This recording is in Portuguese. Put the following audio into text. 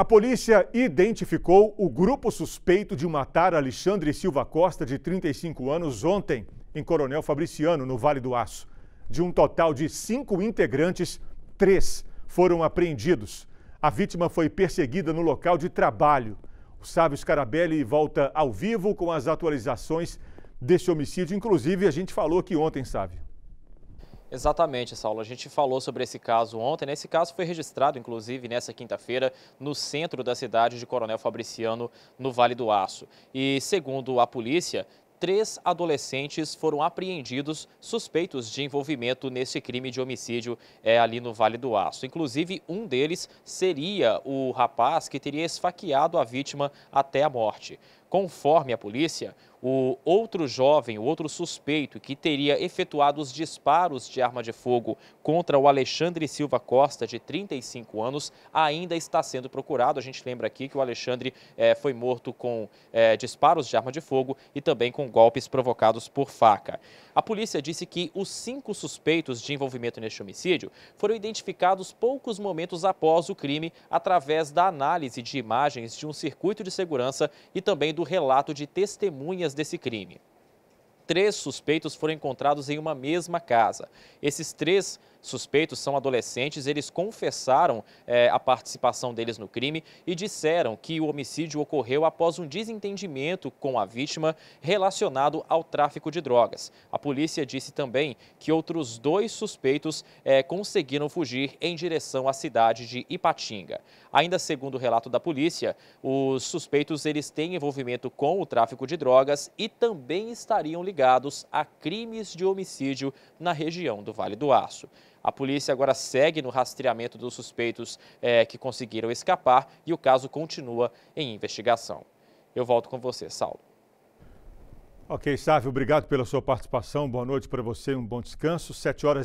A polícia identificou o grupo suspeito de matar Alexandre Silva Costa, de 35 anos, ontem em Coronel Fabriciano, no Vale do Aço. De um total de cinco integrantes, três foram apreendidos. A vítima foi perseguida no local de trabalho. O Sávio Scarabelli volta ao vivo com as atualizações desse homicídio. Inclusive, a gente falou aqui ontem, Sávio. Exatamente, Saulo. A gente falou sobre esse caso ontem. Né? Esse caso foi registrado, inclusive, nessa quinta-feira, no centro da cidade de Coronel Fabriciano, no Vale do Aço. E, segundo a polícia, três adolescentes foram apreendidos suspeitos de envolvimento nesse crime de homicídio é, ali no Vale do Aço. Inclusive, um deles seria o rapaz que teria esfaqueado a vítima até a morte. Conforme a polícia, o outro jovem, o outro suspeito que teria efetuado os disparos de arma de fogo contra o Alexandre Silva Costa, de 35 anos, ainda está sendo procurado. A gente lembra aqui que o Alexandre eh, foi morto com eh, disparos de arma de fogo e também com golpes provocados por faca. A polícia disse que os cinco suspeitos de envolvimento neste homicídio foram identificados poucos momentos após o crime através da análise de imagens de um circuito de segurança e também do do relato de testemunhas desse crime três suspeitos foram encontrados em uma mesma casa. Esses três suspeitos são adolescentes, eles confessaram é, a participação deles no crime e disseram que o homicídio ocorreu após um desentendimento com a vítima relacionado ao tráfico de drogas. A polícia disse também que outros dois suspeitos é, conseguiram fugir em direção à cidade de Ipatinga. Ainda segundo o relato da polícia, os suspeitos eles têm envolvimento com o tráfico de drogas e também estariam ligados ligados a crimes de homicídio na região do Vale do Aço. A polícia agora segue no rastreamento dos suspeitos é, que conseguiram escapar e o caso continua em investigação. Eu volto com você, Saulo. Ok, Sávio, obrigado pela sua participação. Boa noite para você, um bom descanso. Sete horas.